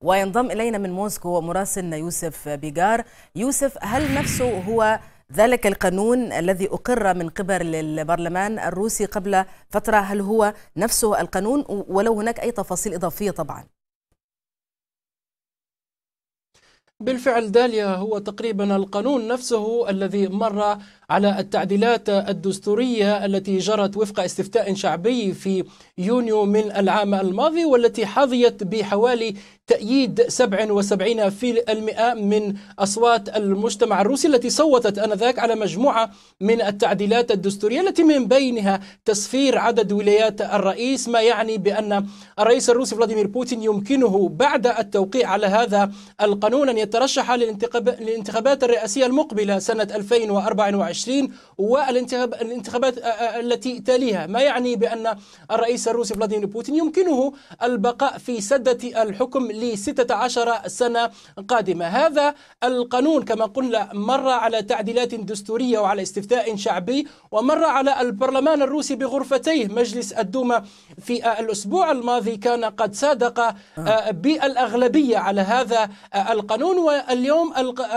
وينضم إلينا من موسكو مراسلنا يوسف بيجار يوسف هل نفسه هو ذلك القانون الذي أقر من قبل البرلمان الروسي قبل فترة هل هو نفسه القانون ولو هناك أي تفاصيل إضافية طبعا بالفعل داليا هو تقريبا القانون نفسه الذي مر على التعديلات الدستورية التي جرت وفق استفتاء شعبي في يونيو من العام الماضي والتي حظيت بحوالي تأييد 77% من أصوات المجتمع الروسي التي صوتت آنذاك على مجموعة من التعديلات الدستورية التي من بينها تسفير عدد ولايات الرئيس ما يعني بأن الرئيس الروسي فلاديمير بوتين يمكنه بعد التوقيع على هذا القانون أن يترشح للانتخابات الرئاسية المقبلة سنة 2024 2020 والانتخابات آه، آه، التي تليها ما يعني بأن الرئيس الروسي فلاديمير بوتين يمكنه البقاء في سدة الحكم ل 16 سنة قادمة هذا القانون كما قلنا مر على تعديلات دستورية وعلى استفتاء شعبي ومر على البرلمان الروسي بغرفتيه مجلس الدوما في آه، الأسبوع الماضي كان قد صادق بالأغلبية على هذا القانون واليوم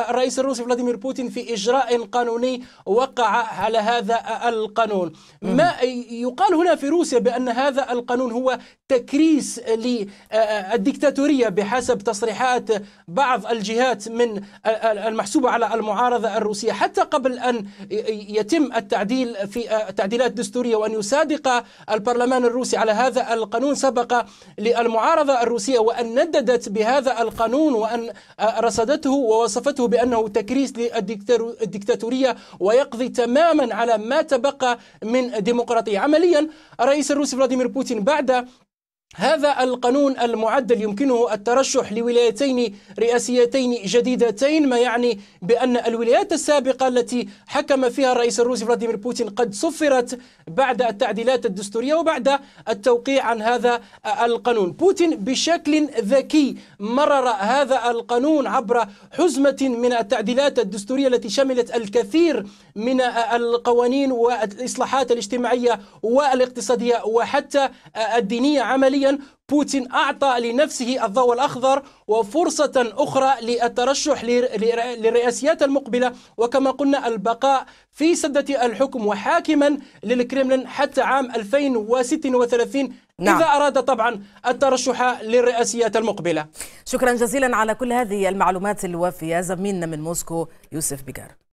الرئيس الروسي فلاديمير بوتين في إجراء قانوني وقع على هذا القانون ما يقال هنا في روسيا بأن هذا القانون هو تكريس للديكتاتورية بحسب تصريحات بعض الجهات من المحسوبة على المعارضة الروسية حتى قبل أن يتم التعديل في تعديلات دستورية وأن يصادق البرلمان الروسي على هذا القانون سبق للمعارضة الروسية وأن نددت بهذا القانون وأن رصدته ووصفته بأنه تكريس للديكتاتورية وي سيقضي تماما على ما تبقى من ديمقراطية عمليا الرئيس الروسي فلاديمير بوتين بعد هذا القانون المعدل يمكنه الترشح لولايتين رئاسيتين جديدتين ما يعني بأن الولايات السابقة التي حكم فيها الرئيس الروسي فلاديمير بوتين قد صفرت بعد التعديلات الدستورية وبعد التوقيع عن هذا القانون بوتين بشكل ذكي مرر هذا القانون عبر حزمة من التعديلات الدستورية التي شملت الكثير من القوانين والإصلاحات الاجتماعية والاقتصادية وحتى الدينية عملية حاليا بوتين أعطى لنفسه الضوء الأخضر وفرصة أخرى للترشح للرئاسيات المقبلة وكما قلنا البقاء في سدة الحكم وحاكما للكريملين حتى عام 2036 نعم. إذا أراد طبعا الترشح للرئاسيات المقبلة شكرا جزيلا على كل هذه المعلومات الوافية زميلنا من موسكو يوسف بيجار